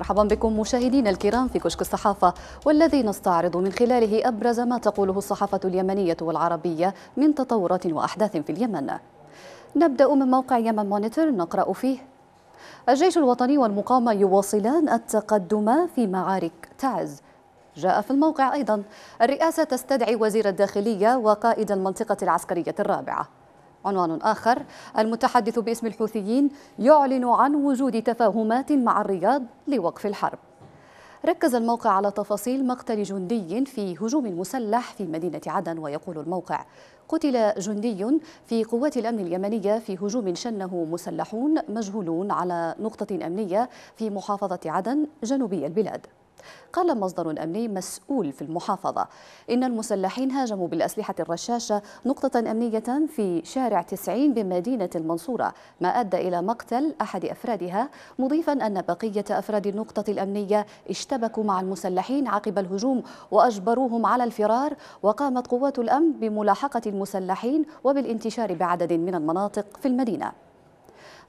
مرحبا بكم مشاهدينا الكرام في كشك الصحافة والذي نستعرض من خلاله أبرز ما تقوله الصحافة اليمنية والعربية من تطورات وأحداث في اليمن نبدأ من موقع يمن مونيتور نقرأ فيه الجيش الوطني والمقاومة يواصلان التقدم في معارك تعز جاء في الموقع أيضا الرئاسة تستدعي وزير الداخلية وقائد المنطقة العسكرية الرابعة عنوان آخر المتحدث باسم الحوثيين يعلن عن وجود تفاهمات مع الرياض لوقف الحرب ركز الموقع على تفاصيل مقتل جندي في هجوم مسلح في مدينة عدن ويقول الموقع قتل جندي في قوات الأمن اليمنية في هجوم شنه مسلحون مجهولون على نقطة أمنية في محافظة عدن جنوبي البلاد قال مصدر أمني مسؤول في المحافظة إن المسلحين هاجموا بالأسلحة الرشاشة نقطة أمنية في شارع 90 بمدينة المنصورة ما أدى إلى مقتل أحد أفرادها مضيفا أن بقية أفراد النقطة الأمنية اشتبكوا مع المسلحين عقب الهجوم وأجبروهم على الفرار وقامت قوات الأمن بملاحقة المسلحين وبالانتشار بعدد من المناطق في المدينة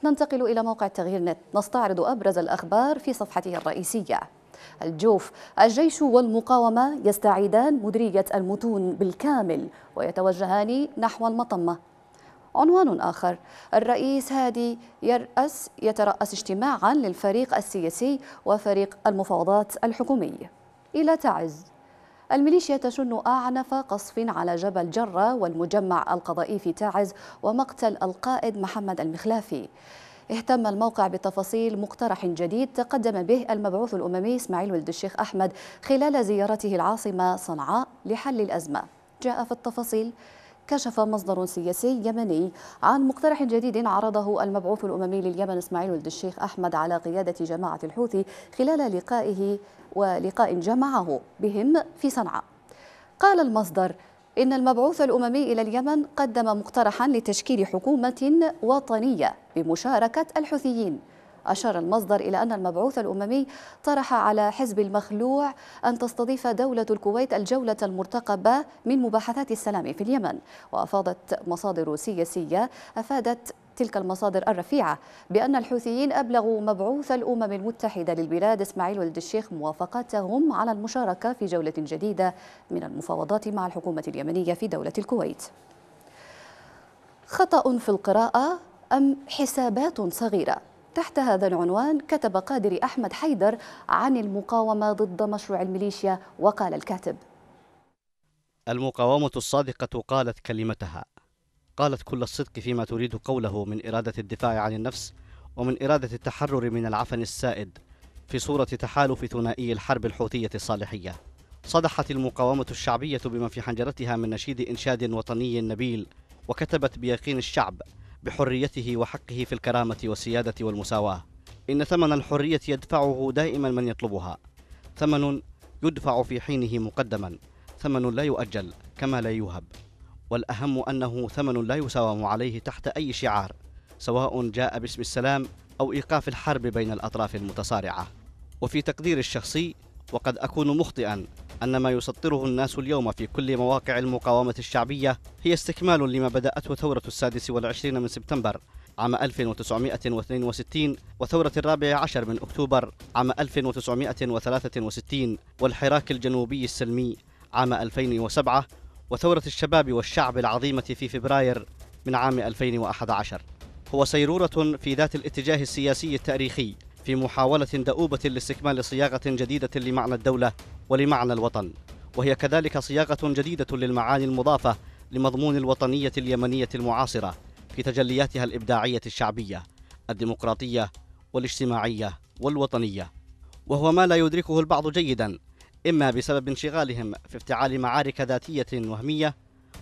ننتقل إلى موقع تغيير نت نستعرض أبرز الأخبار في صفحته الرئيسية الجوف الجيش والمقاومة يستعيدان مديرية المتون بالكامل ويتوجهان نحو المطمة عنوان آخر الرئيس هادي يرأس يترأس اجتماعا للفريق السياسي وفريق المفاوضات الحكومي إلى تعز الميليشيا تشن أعنف قصف على جبل جرة والمجمع القضائي في تعز ومقتل القائد محمد المخلافي اهتم الموقع بتفاصيل مقترح جديد تقدم به المبعوث الأممي إسماعيل ولد الشيخ أحمد خلال زيارته العاصمة صنعاء لحل الأزمة جاء في التفاصيل كشف مصدر سياسي يمني عن مقترح جديد عرضه المبعوث الأممي لليمن إسماعيل ولد الشيخ أحمد على قيادة جماعة الحوثي خلال لقائه ولقاء جمعه بهم في صنعاء قال المصدر إن المبعوث الأممي إلى اليمن قدم مقترحا لتشكيل حكومة وطنية بمشاركة الحوثيين أشار المصدر إلى أن المبعوث الأممي طرح على حزب المخلوع أن تستضيف دولة الكويت الجولة المرتقبة من مباحثات السلام في اليمن وأفاضت مصادر سياسية أفادت تلك المصادر الرفيعة بأن الحوثيين أبلغوا مبعوث الأمم المتحدة للبلاد إسماعيل ولد الشيخ موافقتهم على المشاركة في جولة جديدة من المفاوضات مع الحكومة اليمنية في دولة الكويت خطأ في القراءة أم حسابات صغيرة تحت هذا العنوان كتب قادر أحمد حيدر عن المقاومة ضد مشروع الميليشيا وقال الكاتب المقاومة الصادقة قالت كلمتها قالت كل الصدق فيما تريد قوله من إرادة الدفاع عن النفس ومن إرادة التحرر من العفن السائد في صورة تحالف ثنائي الحرب الحوثية الصالحية صدحت المقاومة الشعبية بما في حنجرتها من نشيد إنشاد وطني نبيل وكتبت بيقين الشعب بحريته وحقه في الكرامة والسيادة والمساواة إن ثمن الحرية يدفعه دائما من يطلبها ثمن يدفع في حينه مقدما ثمن لا يؤجل كما لا يوهب والأهم أنه ثمن لا يساوم عليه تحت أي شعار سواء جاء باسم السلام أو إيقاف الحرب بين الأطراف المتصارعة وفي تقديري الشخصي وقد أكون مخطئا أن ما يسطره الناس اليوم في كل مواقع المقاومة الشعبية هي استكمال لما بدأته ثورة السادس والعشرين من سبتمبر عام 1962 وثورة الرابع عشر من أكتوبر عام 1963 والحراك الجنوبي السلمي عام 2007 وثورة الشباب والشعب العظيمة في فبراير من عام 2011 هو سيرورة في ذات الاتجاه السياسي التاريخي في محاولة دؤوبة لاستكمال صياغة جديدة لمعنى الدولة ولمعنى الوطن وهي كذلك صياغة جديدة للمعاني المضافة لمضمون الوطنية اليمنية المعاصرة في تجلياتها الإبداعية الشعبية الديمقراطية والاجتماعية والوطنية وهو ما لا يدركه البعض جيدا إما بسبب انشغالهم في افتعال معارك ذاتية وهمية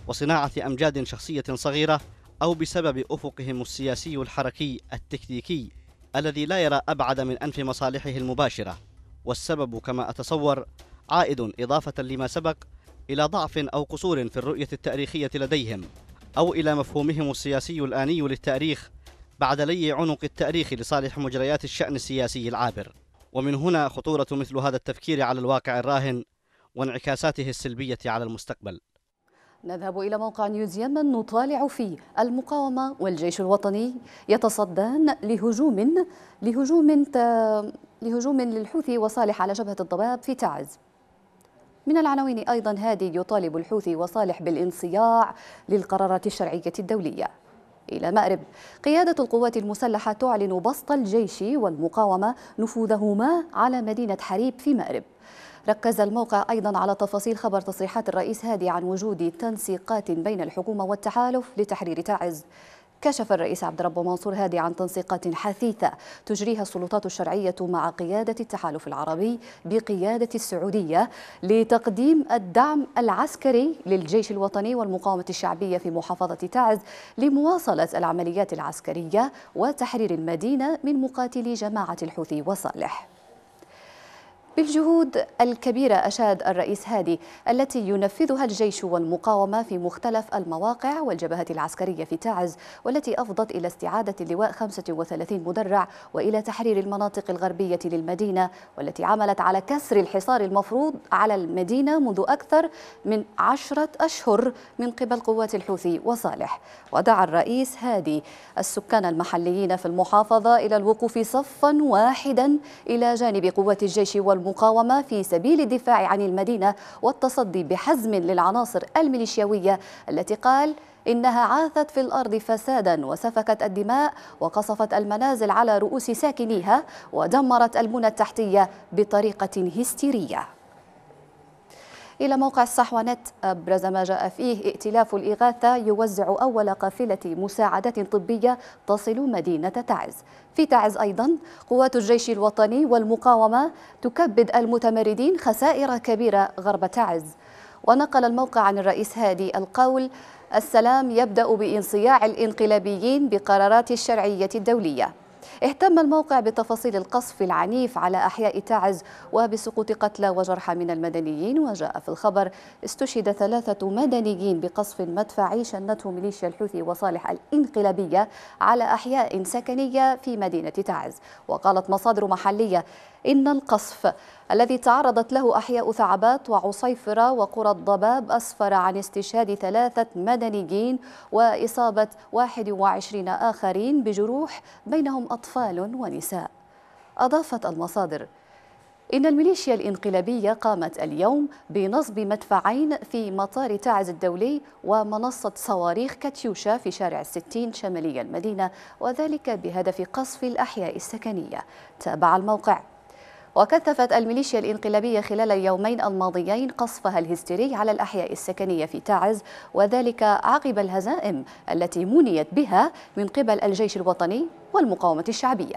وصناعة أمجاد شخصية صغيرة أو بسبب أفقهم السياسي الحركي التكتيكي الذي لا يرى أبعد من أنف مصالحه المباشرة والسبب كما أتصور عائد إضافة لما سبق إلى ضعف أو قصور في الرؤية التاريخية لديهم أو إلى مفهومهم السياسي الآني للتاريخ بعد لي عنق التاريخ لصالح مجريات الشأن السياسي العابر ومن هنا خطورة مثل هذا التفكير على الواقع الراهن وانعكاساته السلبية على المستقبل نذهب إلى موقع نيوز يمن نطالع فيه المقاومة والجيش الوطني يتصدان لهجوم لهجوم لهجوم للحوثي وصالح على جبهة الضباب في تعز من العناوين أيضا هادي يطالب الحوثي وصالح بالانصياع للقرارات الشرعية الدولية إلى مأرب قيادة القوات المسلحة تعلن بسط الجيش والمقاومة نفوذهما على مدينة حريب في مأرب ركز الموقع أيضا على تفاصيل خبر تصريحات الرئيس هادي عن وجود تنسيقات بين الحكومة والتحالف لتحرير تعز كشف الرئيس عبد ربه منصور هادي عن تنسيقات حثيثة تجريها السلطات الشرعية مع قيادة التحالف العربي بقيادة السعودية لتقديم الدعم العسكري للجيش الوطني والمقاومة الشعبية في محافظة تعز لمواصلة العمليات العسكرية وتحرير المدينة من مقاتلي جماعة الحوثي وصالح بالجهود الكبيرة أشاد الرئيس هادي التي ينفذها الجيش والمقاومة في مختلف المواقع والجبهات العسكرية في تعز والتي أفضت إلى استعادة اللواء 35 مدرع وإلى تحرير المناطق الغربية للمدينة والتي عملت على كسر الحصار المفروض على المدينة منذ أكثر من عشرة أشهر من قبل قوات الحوثي وصالح ودعا الرئيس هادي السكان المحليين في المحافظة إلى الوقوف صفا واحدا إلى جانب قوات الجيش والمقاومة المقاومة في سبيل الدفاع عن المدينة والتصدي بحزم للعناصر الميليشياوية التي قال إنها عاثت في الأرض فسادا وسفكت الدماء وقصفت المنازل على رؤوس ساكنيها ودمرت البنى التحتية بطريقة هستيرية إلى موقع الصحوة نت أبرز ما جاء فيه ائتلاف الإغاثة يوزع أول قافلة مساعدات طبية تصل مدينة تعز في تعز أيضا قوات الجيش الوطني والمقاومة تكبد المتمردين خسائر كبيرة غرب تعز ونقل الموقع عن الرئيس هادي القول السلام يبدأ بانصياع الانقلابيين بقرارات الشرعية الدولية اهتم الموقع بتفاصيل القصف العنيف على أحياء تعز وبسقوط قتلى وجرحى من المدنيين وجاء في الخبر استشهد ثلاثة مدنيين بقصف مدفعي شنته ميليشيا الحوثي وصالح الإنقلابية على أحياء سكنية في مدينة تعز وقالت مصادر محلية إن القصف الذي تعرضت له أحياء ثعبات وعصيفرة وقرى الضباب أسفر عن استشهاد ثلاثة مدنيين وإصابة 21 آخرين بجروح بينهم أطفال ونساء أضافت المصادر إن الميليشيا الإنقلابية قامت اليوم بنصب مدفعين في مطار تعز الدولي ومنصة صواريخ كاتيوشا في شارع الستين شمالي المدينة وذلك بهدف قصف الأحياء السكنية تابع الموقع وكثفت الميليشيا الانقلابية خلال اليومين الماضيين قصفها الهستيري على الأحياء السكنية في تعز وذلك عقب الهزائم التي منيت بها من قبل الجيش الوطني والمقاومة الشعبية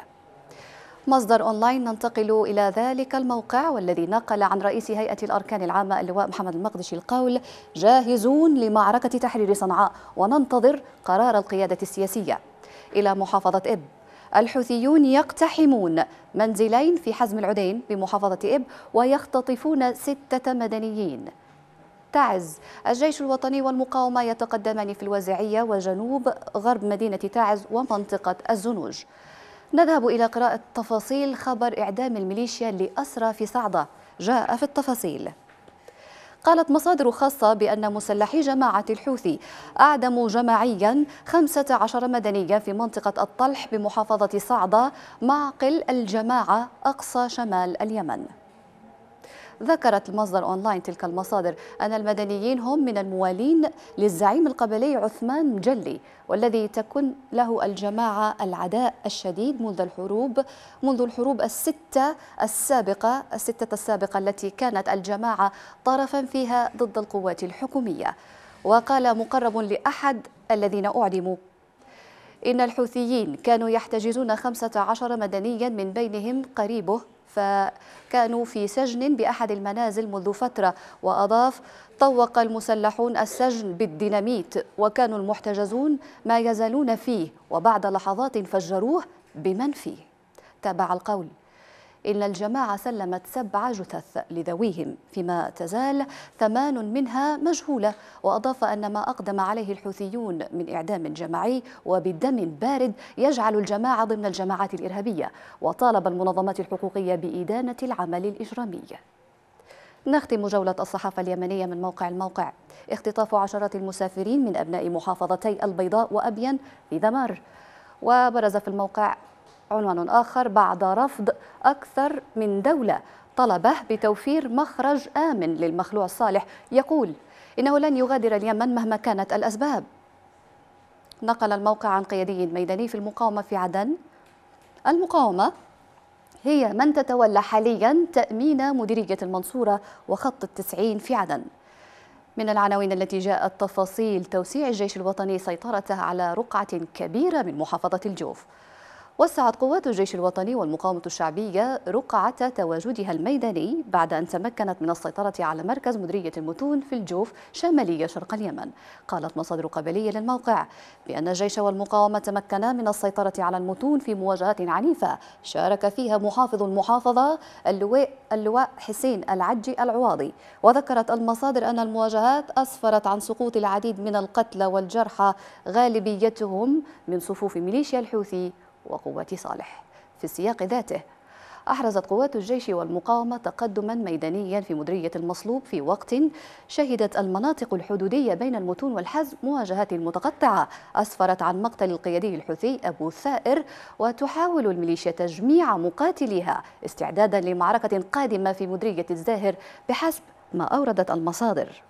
مصدر أونلاين ننتقل إلى ذلك الموقع والذي نقل عن رئيس هيئة الأركان العامة اللواء محمد المقدشي القول جاهزون لمعركة تحرير صنعاء وننتظر قرار القيادة السياسية إلى محافظة إب الحوثيون يقتحمون منزلين في حزم العدين بمحافظة إب ويختطفون ستة مدنيين تعز الجيش الوطني والمقاومة يتقدمان في الوازعية وجنوب غرب مدينة تعز ومنطقة الزنوج نذهب إلى قراءة تفاصيل خبر إعدام الميليشيا لأسرى في صعدة جاء في التفاصيل قالت مصادر خاصة بأن مسلحي جماعة الحوثي أعدموا جماعيا 15 مدنيا في منطقة الطلح بمحافظة صعدة معقل الجماعة أقصى شمال اليمن ذكرت المصدر أونلاين تلك المصادر أن المدنيين هم من الموالين للزعيم القبلي عثمان مجلي والذي تكن له الجماعة العداء الشديد منذ الحروب منذ الحروب الستة السابقة الستة السابقة التي كانت الجماعة طرفا فيها ضد القوات الحكومية وقال مقرب لأحد الذين أعدموا إن الحوثيين كانوا يحتجزون 15 مدنيا من بينهم قريبه فكانوا في سجن بأحد المنازل منذ فترة وأضاف طوق المسلحون السجن بالديناميت وكانوا المحتجزون ما يزالون فيه وبعد لحظات فجروه بمن فيه تابع القول إن الجماعة سلمت سبع جثث لذويهم فيما تزال ثمان منها مجهولة وأضاف أن ما أقدم عليه الحوثيون من إعدام جماعي وبدم بارد يجعل الجماعة ضمن الجماعات الإرهابية وطالب المنظمات الحقوقية بإدانة العمل الإجرامي نختم جولة الصحافة اليمنية من موقع الموقع اختطاف عشرة المسافرين من أبناء محافظتي البيضاء وأبين في ذمار وبرز في الموقع عنوان آخر بعد رفض أكثر من دولة طلبه بتوفير مخرج آمن للمخلوع صالح يقول إنه لن يغادر اليمن مهما كانت الأسباب نقل الموقع عن قيادي ميداني في المقاومة في عدن المقاومة هي من تتولى حاليا تأمين مديرية المنصورة وخط التسعين في عدن من العناوين التي جاءت تفاصيل توسيع الجيش الوطني سيطرته على رقعة كبيرة من محافظة الجوف وسعت قوات الجيش الوطني والمقاومة الشعبية رقعة تواجدها الميداني بعد أن تمكنت من السيطرة على مركز مدرية المتون في الجوف شمالية شرق اليمن قالت مصادر قبلية للموقع بأن الجيش والمقاومة تمكنا من السيطرة على المتون في مواجهات عنيفة شارك فيها محافظ المحافظة اللواء, اللواء حسين العجي العواضي وذكرت المصادر أن المواجهات أسفرت عن سقوط العديد من القتلى والجرحى غالبيتهم من صفوف ميليشيا الحوثي وقوات صالح في السياق ذاته أحرزت قوات الجيش والمقاومة تقدما ميدانيا في مدرية المصلوب في وقت شهدت المناطق الحدودية بين المتون والحزم مواجهات متقطعة أسفرت عن مقتل القيادي الحوثي أبو ثائر وتحاول الميليشيا تجميع مقاتليها استعدادا لمعركة قادمة في مدرية الزاهر بحسب ما أوردت المصادر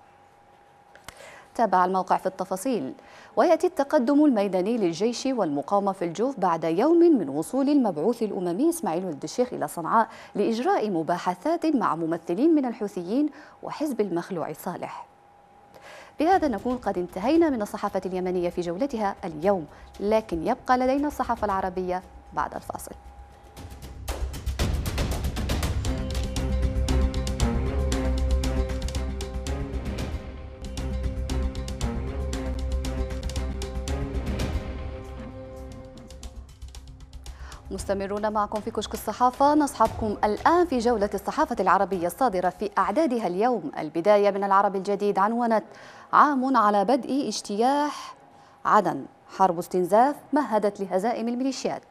تابع الموقع في التفاصيل ويأتي التقدم الميداني للجيش والمقاومة في الجوف بعد يوم من وصول المبعوث الأممي إسماعيل ولد الشيخ إلى صنعاء لإجراء مباحثات مع ممثلين من الحوثيين وحزب المخلوع صالح بهذا نكون قد انتهينا من الصحافة اليمنية في جولتها اليوم لكن يبقى لدينا الصحافة العربية بعد الفاصل مستمرون معكم في كشك الصحافة نصحبكم الآن في جولة الصحافة العربية الصادرة في أعدادها اليوم البداية من العرب الجديد عنونت عام على بدء اجتياح عدن حرب استنزاف مهدت لهزائم الميليشيات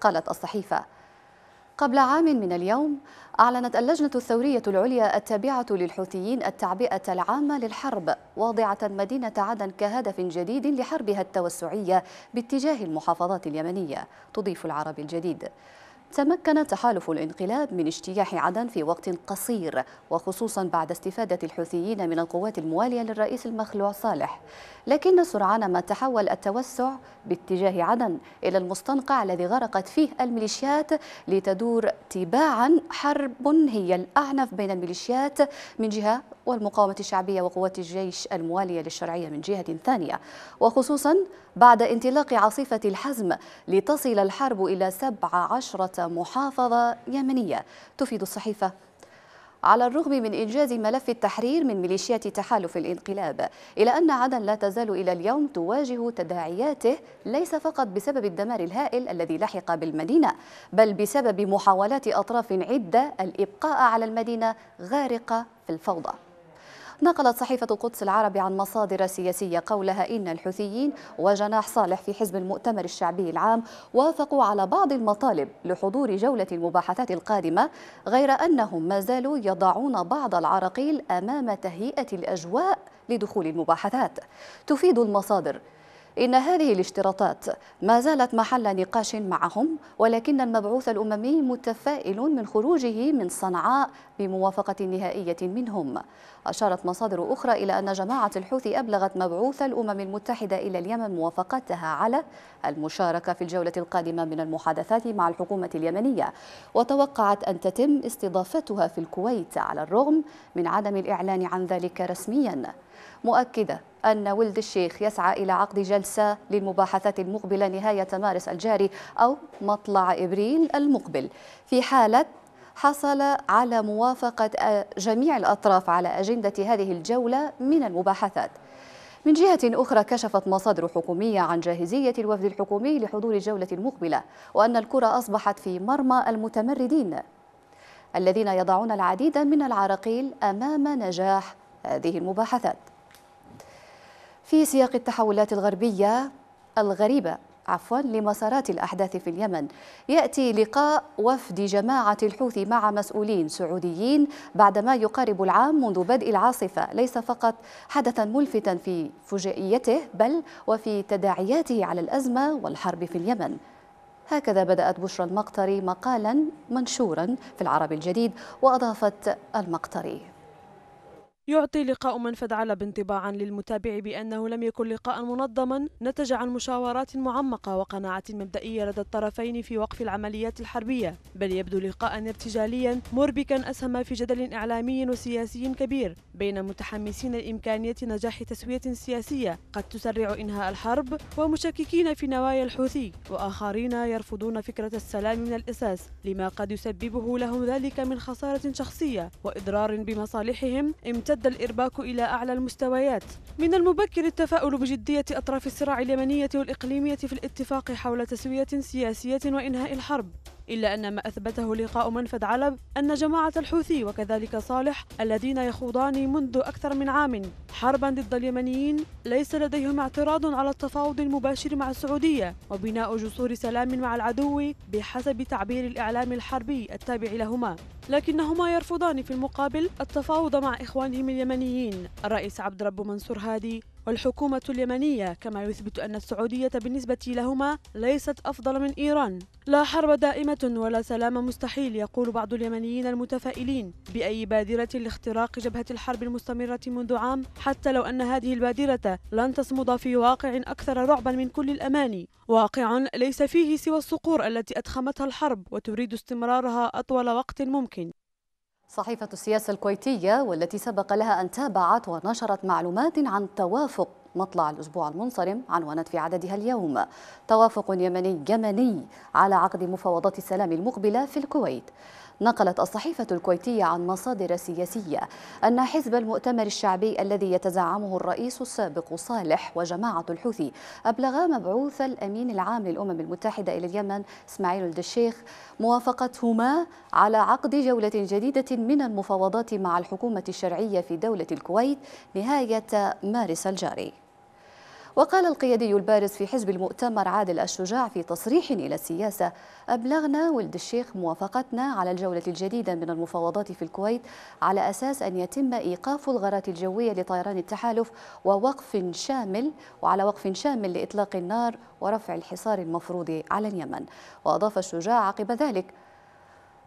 قالت الصحيفة قبل عام من اليوم أعلنت اللجنة الثورية العليا التابعة للحوثيين التعبئة العامة للحرب واضعة مدينة عدن كهدف جديد لحربها التوسعية باتجاه المحافظات اليمنية تضيف العرب الجديد تمكن تحالف الانقلاب من اجتياح عدن في وقت قصير وخصوصا بعد استفادة الحوثيين من القوات الموالية للرئيس المخلوع صالح لكن سرعان ما تحول التوسع باتجاه عدن إلى المستنقع الذي غرقت فيه الميليشيات لتدور تباعا حرب هي الأعنف بين الميليشيات من جهة والمقاومة الشعبية وقوات الجيش الموالية للشرعية من جهة ثانية وخصوصا بعد انطلاق عاصفة الحزم لتصل الحرب إلى 17 محافظة يمنية تفيد الصحيفة على الرغم من إنجاز ملف التحرير من ميليشيات تحالف الانقلاب إلى أن عدن لا تزال إلى اليوم تواجه تداعياته ليس فقط بسبب الدمار الهائل الذي لحق بالمدينة بل بسبب محاولات أطراف عدة الإبقاء على المدينة غارقة في الفوضى نقلت صحيفة القدس العربي عن مصادر سياسية قولها إن الحوثيين وجناح صالح في حزب المؤتمر الشعبي العام وافقوا على بعض المطالب لحضور جولة المباحثات القادمة غير أنهم ما زالوا يضعون بعض العراقيل أمام تهيئة الأجواء لدخول المباحثات تفيد المصادر إن هذه الاشتراطات ما زالت محل نقاش معهم ولكن المبعوث الأممي متفائل من خروجه من صنعاء بموافقة نهائية منهم أشارت مصادر أخرى إلى أن جماعة الحوثي أبلغت مبعوث الأمم المتحدة إلى اليمن موافقتها على المشاركة في الجولة القادمة من المحادثات مع الحكومة اليمنية وتوقعت أن تتم استضافتها في الكويت على الرغم من عدم الإعلان عن ذلك رسمياً مؤكدة أن ولد الشيخ يسعى إلى عقد جلسة للمباحثات المقبلة نهاية مارس الجاري أو مطلع إبريل المقبل في حالة حصل على موافقة جميع الأطراف على أجندة هذه الجولة من المباحثات من جهة أخرى كشفت مصادر حكومية عن جاهزية الوفد الحكومي لحضور الجولة المقبلة وأن الكرة أصبحت في مرمى المتمردين الذين يضعون العديد من العراقيل أمام نجاح هذه المباحثات في سياق التحولات الغربية الغريبة عفوا لمسارات الأحداث في اليمن يأتي لقاء وفد جماعة الحوثي مع مسؤولين سعوديين بعدما يقارب العام منذ بدء العاصفة ليس فقط حدثا ملفتا في فجائيته بل وفي تداعياته على الأزمة والحرب في اليمن هكذا بدأت بشرى المقطري مقالا منشورا في العرب الجديد وأضافت المقطري يعطي لقاء من فدعل بانطباعا للمتابع بأنه لم يكن لقاء منظما نتج عن مشاورات معمقة وقناعة مبدئية لدى الطرفين في وقف العمليات الحربية بل يبدو لقاء ارتجاليا مربكا أسهم في جدل إعلامي وسياسي كبير بين متحمسين لإمكانية نجاح تسوية سياسية قد تسرع إنهاء الحرب ومشككين في نوايا الحوثي وآخرين يرفضون فكرة السلام من الأساس لما قد يسببه لهم ذلك من خسارة شخصية وإضرار بمصالحهم امتد امتد الإرباك إلى أعلى المستويات من المبكر التفاؤل بجدية أطراف الصراع اليمنية والإقليمية في الاتفاق حول تسوية سياسية وإنهاء الحرب إلا أن ما أثبته لقاء منفذ علب أن جماعة الحوثي وكذلك صالح الذين يخوضان منذ أكثر من عام حربا ضد اليمنيين ليس لديهم اعتراض على التفاوض المباشر مع السعودية وبناء جسور سلام مع العدو بحسب تعبير الإعلام الحربي التابع لهما لكنهما يرفضان في المقابل التفاوض مع إخوانهم اليمنيين الرئيس عبد رب منصور هادي والحكومة اليمنية كما يثبت أن السعودية بالنسبة لهما ليست أفضل من إيران لا حرب دائمة ولا سلام مستحيل يقول بعض اليمنيين المتفائلين بأي بادرة لاختراق جبهة الحرب المستمرة منذ عام حتى لو أن هذه البادرة لن تصمد في واقع أكثر رعبا من كل الأماني واقع ليس فيه سوى الصقور التي أدخمتها الحرب وتريد استمرارها أطول وقت ممكن صحيفة السياسة الكويتية والتي سبق لها أن تابعت ونشرت معلومات عن توافق مطلع الأسبوع المنصرم عنونت في عددها اليوم توافق يمني يمني على عقد مفاوضات السلام المقبلة في الكويت نقلت الصحيفة الكويتية عن مصادر سياسية أن حزب المؤتمر الشعبي الذي يتزعمه الرئيس السابق صالح وجماعة الحوثي أبلغا مبعوث الأمين العام للأمم المتحدة إلى اليمن إسماعيل الدشيخ موافقتهما على عقد جولة جديدة من المفاوضات مع الحكومة الشرعية في دولة الكويت نهاية مارس الجاري وقال القيادي البارز في حزب المؤتمر عادل الشجاع في تصريح إلى السياسة أبلغنا ولد الشيخ موافقتنا على الجولة الجديدة من المفاوضات في الكويت على أساس أن يتم إيقاف الغارات الجوية لطيران التحالف ووقف شامل وعلى وقف شامل لإطلاق النار ورفع الحصار المفروض على اليمن وأضاف الشجاع عقب ذلك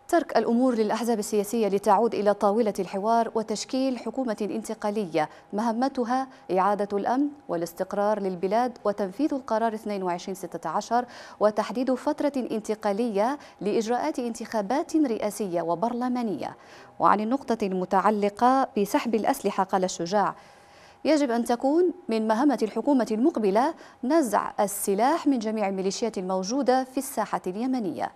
ترك الأمور للأحزاب السياسية لتعود إلى طاولة الحوار وتشكيل حكومة انتقالية مهمتها إعادة الأمن والاستقرار للبلاد وتنفيذ القرار 2216 وتحديد فترة انتقالية لإجراءات انتخابات رئاسية وبرلمانية وعن النقطة المتعلقة بسحب الأسلحة قال الشجاع يجب أن تكون من مهمة الحكومة المقبلة نزع السلاح من جميع الميليشيات الموجودة في الساحة اليمنية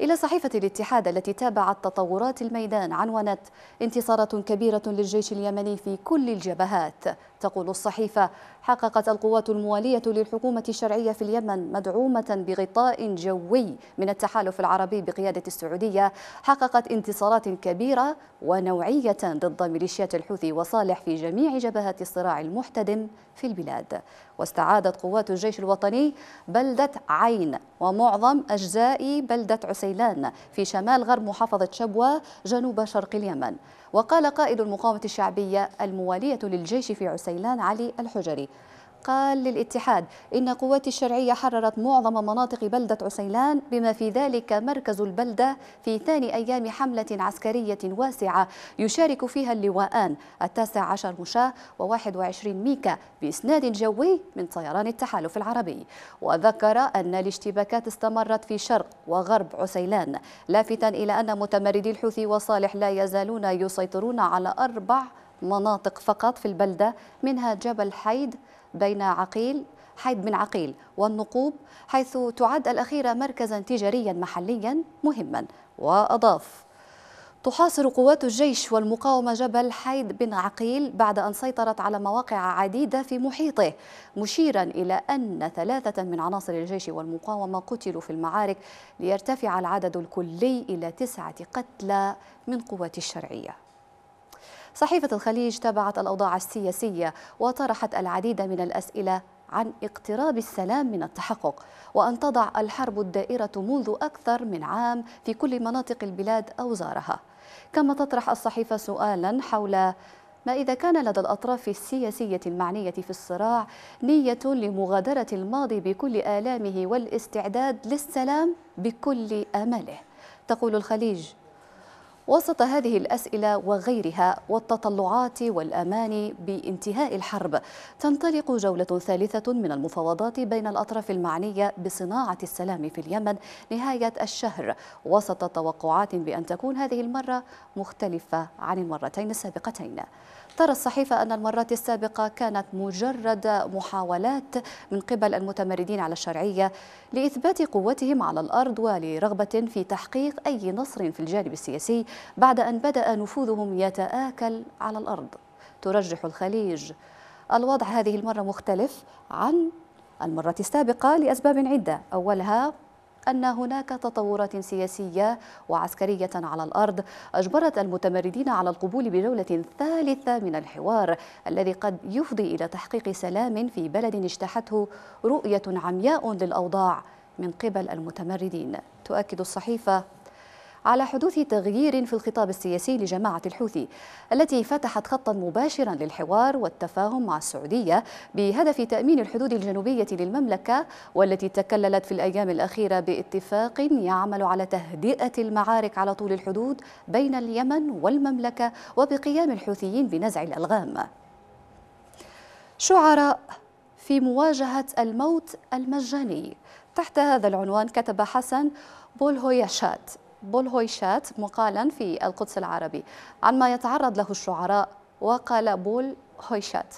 إلى صحيفة الاتحاد التي تابعت تطورات الميدان عنونت انتصارات كبيرة للجيش اليمني في كل الجبهات تقول الصحيفة حققت القوات الموالية للحكومة الشرعية في اليمن مدعومة بغطاء جوي من التحالف العربي بقيادة السعودية حققت انتصارات كبيرة ونوعية ضد ميليشيات الحوثي وصالح في جميع جبهات الصراع المحتدم في البلاد واستعادت قوات الجيش الوطني بلدة عين ومعظم أجزاء بلدة عسيلان في شمال غرب محافظة شبوة جنوب شرق اليمن وقال قائد المقاومة الشعبية الموالية للجيش في عسيلان علي الحجري قال للاتحاد إن قوات الشرعية حررت معظم مناطق بلدة عسيلان بما في ذلك مركز البلدة في ثاني أيام حملة عسكرية واسعة يشارك فيها اللواءان التاسع عشر مشاة و21 ميكا بإسناد جوي من طيران التحالف العربي وذكر أن الاشتباكات استمرت في شرق وغرب عسيلان لافتا إلى أن متمردي الحوثي وصالح لا يزالون يسيطرون على أربع مناطق فقط في البلدة منها جبل حيد بين عقيل حيد بن عقيل والنقوب حيث تعد الأخيرة مركزا تجاريا محليا مهما وأضاف تحاصر قوات الجيش والمقاومة جبل حيد بن عقيل بعد أن سيطرت على مواقع عديدة في محيطه مشيرا إلى أن ثلاثة من عناصر الجيش والمقاومة قتلوا في المعارك ليرتفع العدد الكلي إلى تسعة قتلى من قوات الشرعية صحيفة الخليج تابعت الأوضاع السياسية وطرحت العديد من الأسئلة عن اقتراب السلام من التحقق وأن تضع الحرب الدائرة منذ أكثر من عام في كل مناطق البلاد أوزارها كما تطرح الصحيفة سؤالا حول ما إذا كان لدى الأطراف السياسية المعنية في الصراع نية لمغادرة الماضي بكل آلامه والاستعداد للسلام بكل آماله تقول الخليج وسط هذه الأسئلة وغيرها والتطلعات والأمان بانتهاء الحرب تنطلق جولة ثالثة من المفاوضات بين الأطراف المعنية بصناعة السلام في اليمن نهاية الشهر وسط توقعات بأن تكون هذه المرة مختلفة عن المرتين السابقتين ترى الصحيفة أن المرات السابقة كانت مجرد محاولات من قبل المتمردين على الشرعية لإثبات قوتهم على الأرض ولرغبة في تحقيق أي نصر في الجانب السياسي بعد أن بدأ نفوذهم يتآكل على الأرض ترجح الخليج الوضع هذه المرة مختلف عن المرة السابقة لأسباب عدة أولها أن هناك تطورات سياسية وعسكرية على الأرض أجبرت المتمردين على القبول بجولة ثالثة من الحوار الذي قد يفضي إلى تحقيق سلام في بلد اجتاحته رؤية عمياء للأوضاع من قبل المتمردين تؤكد الصحيفة على حدوث تغيير في الخطاب السياسي لجماعة الحوثي التي فتحت خطا مباشرا للحوار والتفاهم مع السعودية بهدف تأمين الحدود الجنوبية للمملكة والتي تكللت في الأيام الأخيرة باتفاق يعمل على تهدئة المعارك على طول الحدود بين اليمن والمملكة وبقيام الحوثيين بنزع الألغام شعراء في مواجهة الموت المجاني تحت هذا العنوان كتب حسن بولهوياشات بولهويشات مقالا في القدس العربي عن ما يتعرض له الشعراء وقال بول هويشات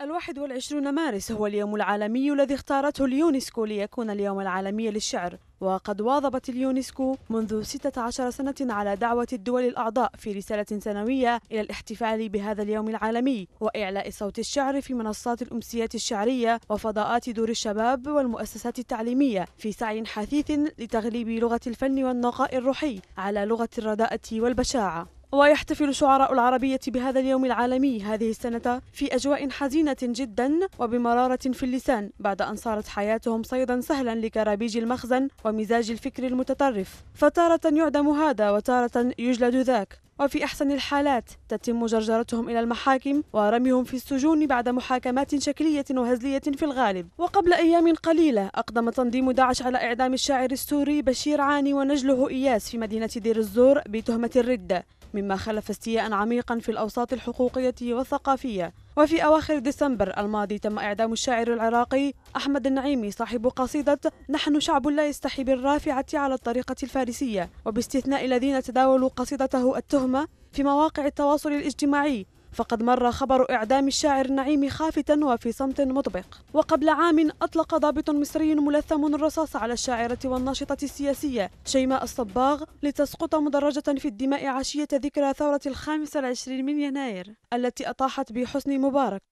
الواحد والعشرون مارس هو اليوم العالمي الذي اختارته اليونسكو ليكون اليوم العالمي للشعر وقد واظبت اليونسكو منذ 16 سنة على دعوة الدول الأعضاء في رسالة سنوية إلى الاحتفال بهذا اليوم العالمي وإعلاء صوت الشعر في منصات الأمسيات الشعرية وفضاءات دور الشباب والمؤسسات التعليمية في سعي حثيث لتغليب لغة الفن والنقاء الروحي على لغة الرداءة والبشاعة ويحتفل شعراء العربية بهذا اليوم العالمي هذه السنة في أجواء حزينة جدا وبمرارة في اللسان بعد أن صارت حياتهم صيدا سهلا لكرابيج المخزن ومزاج الفكر المتطرف فتارة يعدم هذا وتارة يجلد ذاك وفي أحسن الحالات تتم جرجرتهم إلى المحاكم ورميهم في السجون بعد محاكمات شكلية وهزلية في الغالب وقبل أيام قليلة أقدم تنظيم داعش على إعدام الشاعر السوري بشير عاني ونجله إياس في مدينة دير الزور بتهمة الردة مما خلف استياء عميقا في الأوساط الحقوقية والثقافية وفي أواخر ديسمبر الماضي تم إعدام الشاعر العراقي أحمد النعيمي صاحب قصيدة نحن شعب لا يستحي بالرافعة على الطريقة الفارسية وباستثناء الذين تداولوا قصيدته التهمة في مواقع التواصل الاجتماعي فقد مر خبر إعدام الشاعر نعيم خافتا وفي صمت مطبق وقبل عام أطلق ضابط مصري ملثم الرصاص على الشاعرة والناشطة السياسية شيماء الصباغ لتسقط مدرجة في الدماء عشية ذكرى ثورة الخامس والعشرين من يناير التي أطاحت بحسني مبارك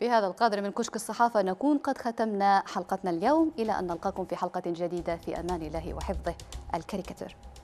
بهذا القدر من كشك الصحافة نكون قد ختمنا حلقتنا اليوم إلى أن نلقاكم في حلقة جديدة في أمان الله وحفظه الكاريكاتير